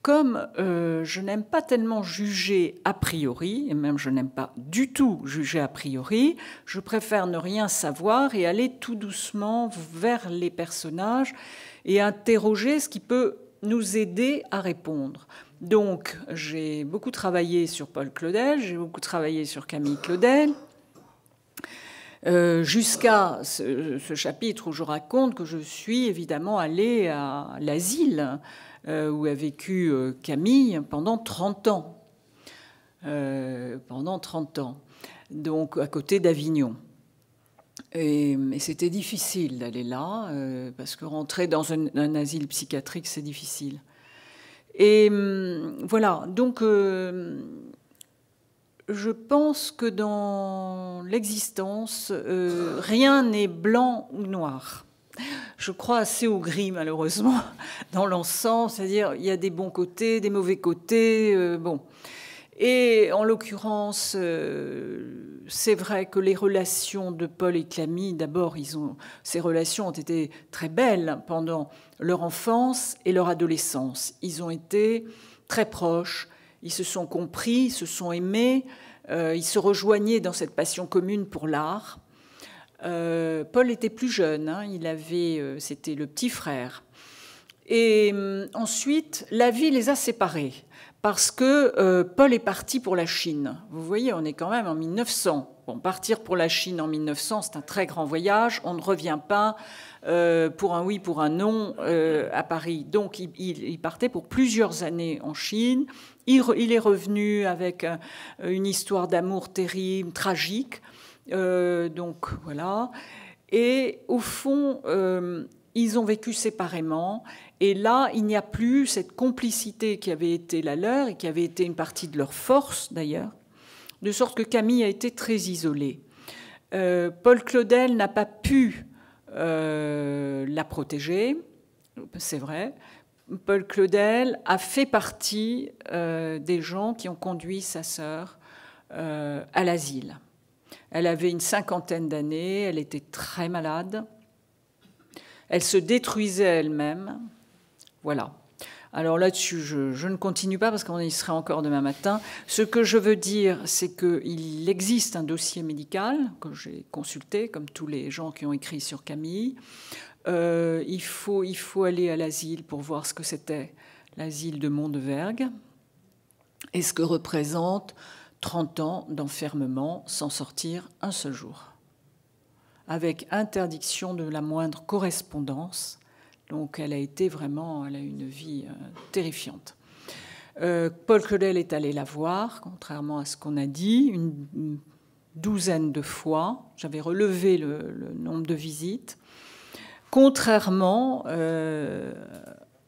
comme euh, je n'aime pas tellement juger a priori, et même je n'aime pas du tout juger a priori, je préfère ne rien savoir et aller tout doucement vers les personnages et interroger ce qui peut nous aider à répondre. Donc, j'ai beaucoup travaillé sur Paul Claudel, j'ai beaucoup travaillé sur Camille Claudel, euh, jusqu'à ce, chapitre où je raconte que je suis évidemment allée à l'asile euh, où a vécu euh, Camille pendant 30 ans. pendant 30 ans, donc à côté d'Avignon. Et, c'était difficile d'aller là, parce que rentrer dans un asile psychiatrique, c'est difficile. Et hum, voilà, donc euh, je pense que dans l'existence, euh, rien n'est blanc ou noir. Je crois assez au gris, malheureusement, dans l'ensemble, c'est-à-dire il y a des bons côtés, des mauvais côtés, euh, bon. Et en l'occurrence, euh, c'est vrai que les relations de Paul et Camille, d'abord, ces relations ont été très belles pendant leur enfance et leur adolescence. Ils ont été très proches, ils se sont compris, ils se sont aimés, euh, ils se rejoignaient dans cette passion commune pour l'art. Euh, Paul était plus jeune, hein. il avait, c'était le petit frère. Et hum, ensuite, la vie les a séparés parce que euh, Paul est parti pour la Chine. Vous voyez, on est quand même en 1900. Bon, partir pour la Chine en 1900, c'est un très grand voyage. On ne revient pas euh, pour un oui, pour un non euh, à Paris. Donc, il, partait pour plusieurs années en Chine. Il, est revenu avec une histoire d'amour terrible, tragique. donc, voilà. Et au fond, ils ont vécu séparément et là, il n'y a plus cette complicité qui avait été la leur et qui avait été une partie de leur force d'ailleurs, de sorte que Camille a été très isolée. Euh, Paul Claudel n'a pas pu euh, la protéger, c'est vrai. Paul Claudel a fait partie euh, des gens qui ont conduit sa sœur à l'asile. Elle avait une cinquantaine d'années, elle était très malade, elle se détruisait elle-même, voilà. Alors là-dessus, je, ne continue pas parce qu'on y serait encore demain matin. Ce que je veux dire, c'est qu'il existe un dossier médical que j'ai consulté, comme tous les gens qui ont écrit sur Camille. Euh, il, faut, il faut aller à l'asile pour voir ce que c'était l'asile de Mondevergue et ce que représente 30 ans d'enfermement sans sortir un seul jour, avec interdiction de la moindre correspondance donc elle a été vraiment, elle a eu une vie euh, terrifiante. Euh, Paul Claudel est allé la voir, contrairement à ce qu'on a dit, une, douzaine de fois. J'avais relevé le, nombre de visites. Contrairement euh,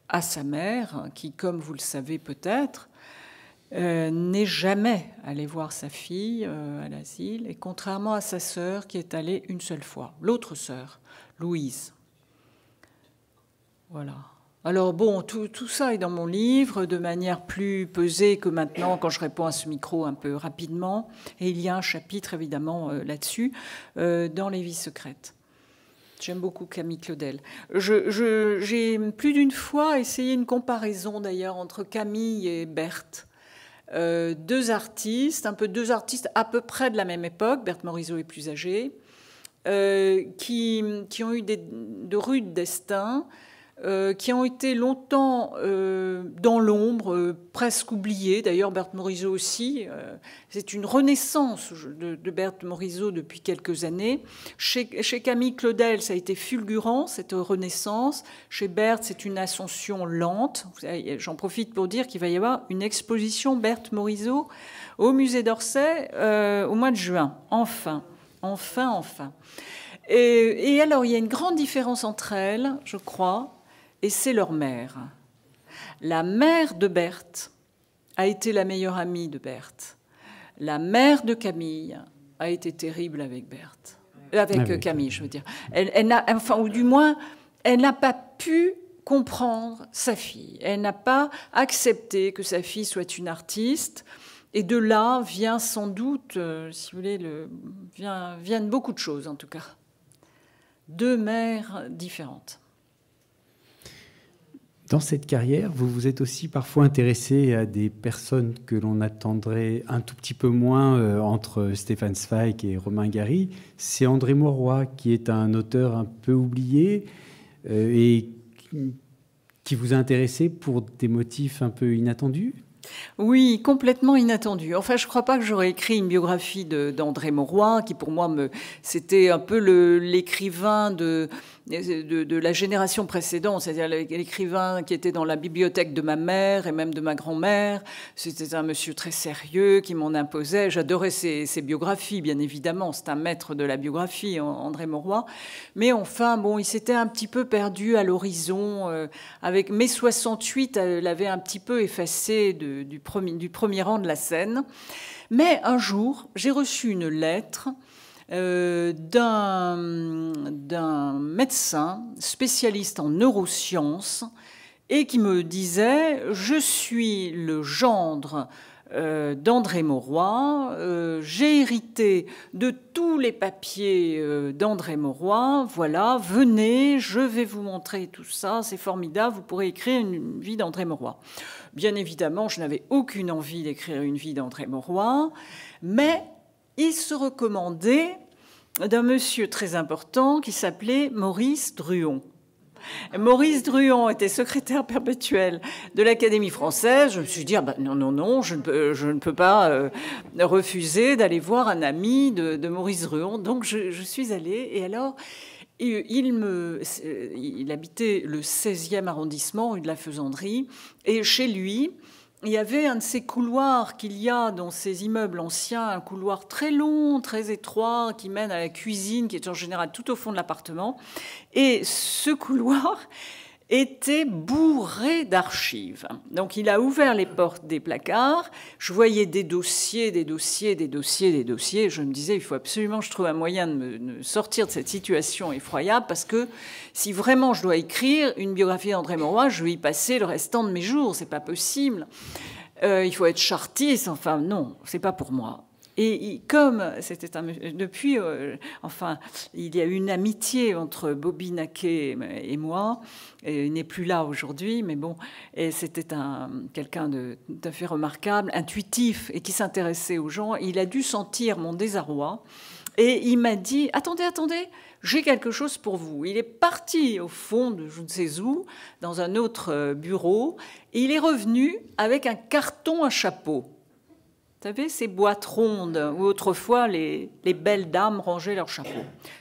à sa mère, qui, comme vous le savez peut-être, n'est jamais allée voir sa fille à l'asile, et contrairement à sa sœur qui est allée une seule fois, l'autre sœur, Louise. Voilà. Alors bon, tout, ça est dans mon livre de manière plus pesée que maintenant quand je réponds à ce micro un peu rapidement. Et il y a un chapitre évidemment euh, là-dessus, euh, dans les vies secrètes. J'aime beaucoup Camille Claudel. J'ai plus d'une fois essayé une comparaison d'ailleurs entre Camille et Berthe. Euh, deux artistes, un peu deux artistes à peu près de la même époque, Berthe Morisot est plus âgée, qui, ont eu de rudes destins, euh, qui ont été longtemps euh, dans l'ombre, euh, presque oubliés. D'ailleurs, Berthe Morisot aussi. c'est une renaissance de, Berthe Morisot depuis quelques années. Chez, Camille Claudel, ça a été fulgurant, cette renaissance. Chez Berthe, c'est une ascension lente. J'en profite pour dire qu'il va y avoir une exposition Berthe Morisot au musée d'Orsay au mois de juin. Enfin, enfin, enfin. et alors, il y a une grande différence entre elles, je crois, et c'est leur mère. La mère de Berthe a été la meilleure amie de Berthe. La mère de Camille a été terrible avec Berthe. Euh, avec ah euh, Camille, je veux dire. Elle, elle enfin, ou du moins, elle n'a pas pu comprendre sa fille. Elle n'a pas accepté que sa fille soit une artiste. Et de là vient sans doute, euh, si vous voulez, le, vient, viennent beaucoup de choses en tout cas. Deux mères différentes. Dans cette carrière, vous vous êtes aussi parfois intéressé à des personnes que l'on attendrait un tout petit peu moins euh, entre Stéphane Zweig et Romain Gary. C'est André Mauroy, qui est un auteur un peu oublié euh, et qui vous a intéressé pour des motifs un peu inattendus oui, complètement inattendu. Enfin, je ne crois pas que j'aurais écrit une biographie d'André Mauroy, qui pour moi, c'était un peu l'écrivain de, de, la génération précédente, c'est-à-dire l'écrivain qui était dans la bibliothèque de ma mère et même de ma grand-mère. C'était un monsieur très sérieux qui m'en imposait. J'adorais ses, biographies, bien évidemment. C'est un maître de la biographie, André Mauroy. Mais enfin, bon, il s'était un petit peu perdu à l'horizon. Euh, avec mai 68, elle l'avait un petit peu effacé du premier rang de la scène. Mais un jour, j'ai reçu une lettre euh, d'un médecin spécialiste en neurosciences et qui me disait Je suis le gendre euh, d'André Mauroy, euh, j'ai hérité de tous les papiers d'André Mauroy, voilà, venez, je vais vous montrer tout ça, c'est formidable, vous pourrez écrire une vie d'André Mauroy. Bien évidemment, je n'avais aucune envie d'écrire une vie d'André Mauroy, mais se recommandait d'un monsieur très important qui s'appelait Maurice Druon. Maurice Druon était secrétaire perpétuel de l'Académie française. Je me suis dit, ah ben, non, non, non, je ne peux, pas euh, refuser d'aller voir un ami de, Maurice Druon. Donc je, suis allée. Et alors, il, il euh, habitait le 16e arrondissement, rue de la Faisanderie. Et chez lui, il y avait un de ces couloirs qu'il y a dans ces immeubles anciens, un couloir très long, très étroit, qui mène à la cuisine, qui est en général tout au fond de l'appartement. Et ce couloir, était bourré d'archives. Donc il a ouvert les portes des placards, je voyais des dossiers, des dossiers, des dossiers, des dossiers, je me disais, il faut absolument, je trouve un moyen de me sortir de cette situation effroyable, parce que si vraiment je dois écrire une biographie d'André Moroy, je vais y passer le restant de mes jours, c'est pas possible. Euh, il faut être chartiste, enfin non, c'est pas pour moi. Et comme c'était un depuis, euh, enfin, il y a eu une amitié entre Bobby Naquet et moi. il n'est plus là aujourd'hui, mais bon, et c'était un quelqu'un de tout fait remarquable, intuitif et qui s'intéressait aux gens. Il a dû sentir mon désarroi et il m'a dit attendez, attendez, j'ai quelque chose pour vous. Il est parti au fond de je ne sais où, dans un autre euh, bureau, et il est revenu avec un carton à chapeau. Vous savez, ces boîtes rondes où autrefois les, belles dames rangeaient leurs chapeaux.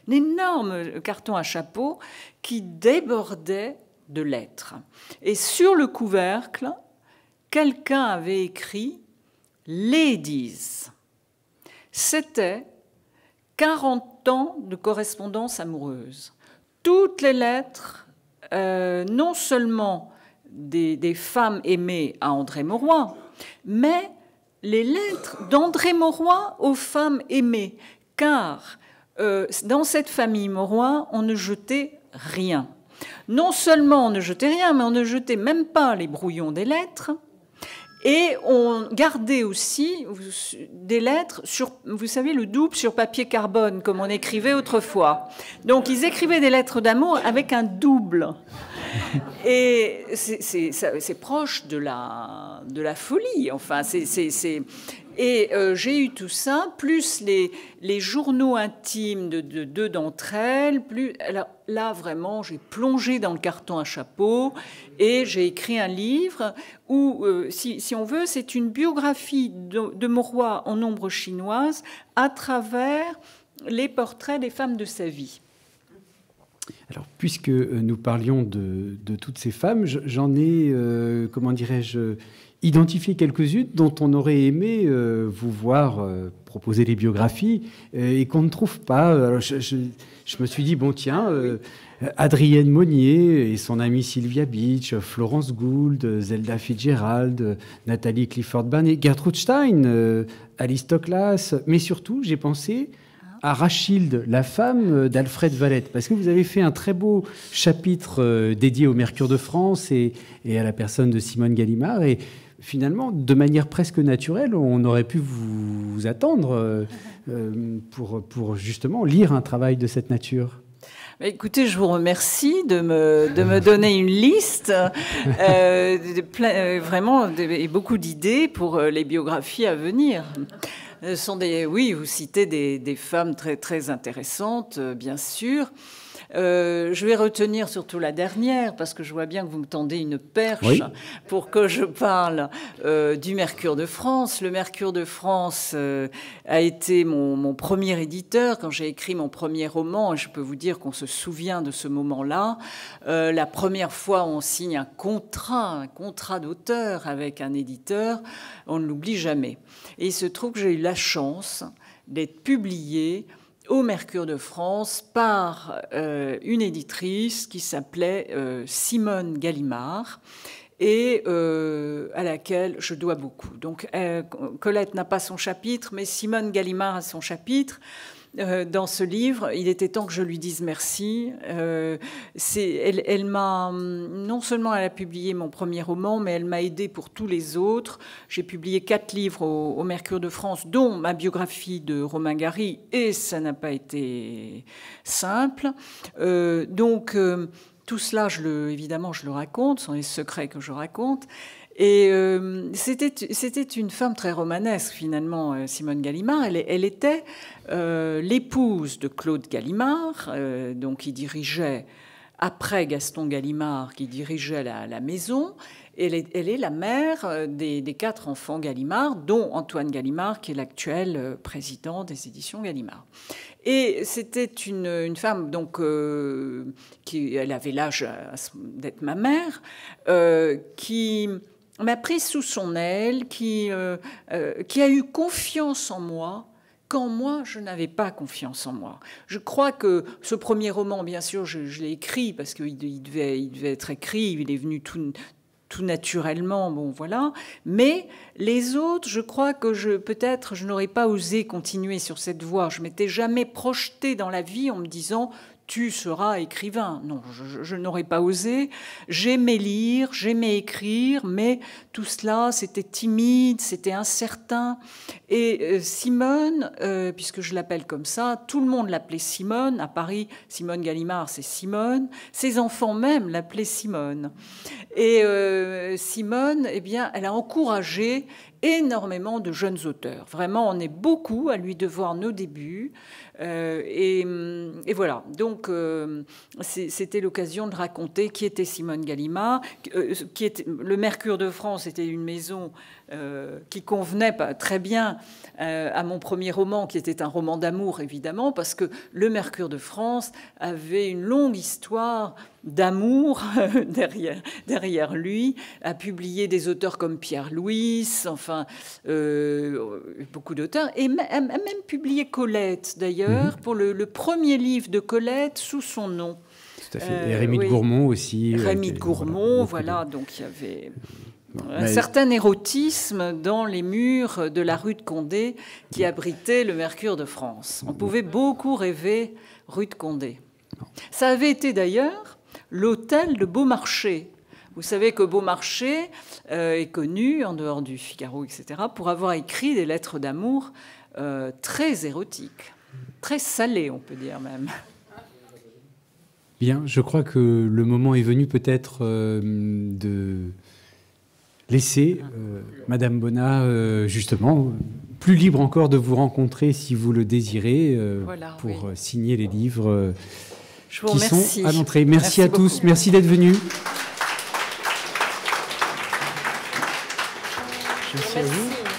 Un énorme carton à chapeau qui débordait de lettres. Et sur le couvercle, quelqu'un avait écrit Ladies. C'était 40 ans de correspondance amoureuse. Toutes les lettres, euh, non seulement des, femmes aimées à André Mauroy, mais les lettres d'André Mauroy aux femmes aimées, car euh, dans cette famille Mauroy, on ne jetait rien. Non seulement on ne jetait rien, mais on ne jetait même pas les brouillons des lettres. Et on gardait aussi euh, des lettres sur, vous savez, le double sur papier carbone, comme on écrivait autrefois. Donc ils écrivaient des lettres d'amour avec un double. Et c'est proche de la, folie, enfin, c'est... Et euh, j'ai eu tout ça, plus les, journaux intimes de deux d'entre elles. Plus, là, vraiment, j'ai plongé dans le carton à chapeau et j'ai écrit un livre où, euh, si, on veut, c'est une biographie de, mon roi en ombre chinoise à travers les portraits des femmes de sa vie. Alors, puisque euh, nous parlions de, toutes ces femmes, j'en ai, euh, comment dirais-je, identifié quelques-unes dont on aurait aimé euh, vous voir proposer les biographies et qu'on ne trouve pas. je, me suis dit, bon, tiens. Adrienne Monnier et son amie Sylvia Beach, Florence Gould, Zelda Fitzgerald, Nathalie Clifford Barney, Gertrude Stein, Alice Toklas, mais surtout, j'ai pensé à Rachilde, la femme euh, d'Alfred Valette, parce que vous avez fait un très beau chapitre euh, dédié au Mercure de France et, à la personne de Simone Gallimard. Et finalement, de manière presque naturelle, on aurait pu vous, attendre euh, pour, pour justement lire un travail de cette nature. Bah, écoutez, je vous remercie de me, de me donner une liste, vraiment, et beaucoup d'idées pour les biographies à venir. Euh, sont des, oui, vous citez des, des femmes très, très intéressantes, euh, bien sûr. Euh, je vais retenir surtout la dernière, parce que je vois bien que vous me tendez une perche pour que je parle euh, du Mercure de France. Le Mercure de France euh, a été mon, premier éditeur quand j'ai écrit mon premier roman, je peux vous dire qu'on se souvient de ce moment-là. la première fois, on signe un contrat, un contrat d'auteur avec un éditeur, on ne l'oublie jamais. Et il se trouve que j'ai eu la chance d'être publié au Mercure de France par euh, une éditrice qui s'appelait euh, Simone Gallimard et euh, à laquelle je dois beaucoup. Donc Colette n'a pas son chapitre, mais Simone Gallimard a son chapitre. Euh, dans ce livre. Il était temps que je lui dise merci. Euh, elle, m'a hum, non seulement elle a publié mon premier roman, mais elle m'a aidé pour tous les autres. J'ai publié quatre livres au, Mercure de France, dont ma biographie de Romain Gary, et ça n'a pas été simple. Euh, donc tout cela, je évidemment, je le raconte, ce sont les secrets que je raconte. Et euh, c'était une femme très romanesque, finalement, euh, Simone Gallimard. Elle, était euh, l'épouse de Claude Gallimard, donc qui dirigeait, après Gaston Gallimard, qui dirigeait la, la maison. Elle est, elle est, la mère des, quatre enfants Gallimard, dont Antoine Gallimard, qui est l'actuel président des éditions Gallimard. Et c'était une, une, femme, donc, qui, elle avait l'âge d'être ma mère, qui m'a pris sous son aile, qui, euh, euh, qui a eu confiance en moi quand moi, je n'avais pas confiance en moi. Je crois que ce premier roman, bien sûr, je, l'ai écrit parce qu'il il devait, il devait être écrit, il est venu tout, tout naturellement, bon voilà. Mais les autres, je crois que je peut-être je n'aurais pas osé continuer sur cette voie. Je m'étais jamais projetée dans la vie en me disant tu seras écrivain. Non, je, n'aurais pas osé. J'aimais lire, j'aimais écrire, mais tout cela, c'était timide, c'était incertain. Et euh, Simone, euh, puisque je l'appelle comme ça, tout le monde l'appelait Simone. À Paris, Simone Gallimard, c'est Simone. Ses enfants même l'appelaient Simone. Et euh, Simone, eh bien, elle a encouragé énormément de jeunes auteurs. Vraiment, on est beaucoup à lui devoir nos débuts. Euh, et, voilà, donc euh, c'était l'occasion de raconter qui était Simone Gallimard, qui euh, était, le Mercure de France était une maison euh, qui convenait pas très bien euh, à mon premier roman, qui était un roman d'amour, évidemment, parce que Le Mercure de France avait une longue histoire d'amour derrière, derrière lui, a publié des auteurs comme Pierre Louis, enfin, euh, beaucoup d'auteurs, et a même publié Colette, d'ailleurs, mhm. pour le, premier livre de Colette sous son nom. Tout à fait. et Rémy de Gourmont aussi. Rémy de Gourmont, voilà donc il y avait un certain érotisme dans les murs de la rue de Condé qui abritait le Mercure de France. On pouvait beaucoup rêver rue de Condé. Ça avait été d'ailleurs l'hôtel de Beaumarchais. Vous savez que Beaumarchais euh, est connu, en dehors du Figaro, etc., pour avoir écrit des lettres d'amour euh, très érotiques, très salées, on peut dire même. Bien, je crois que le moment est venu peut-être euh, de Laissez euh, Madame Bonnat, euh, justement, plus libre encore de vous rencontrer si vous le désirez euh, pour signer les livres qui sont à l'entrée. Merci, à tous, merci d'être venus. vous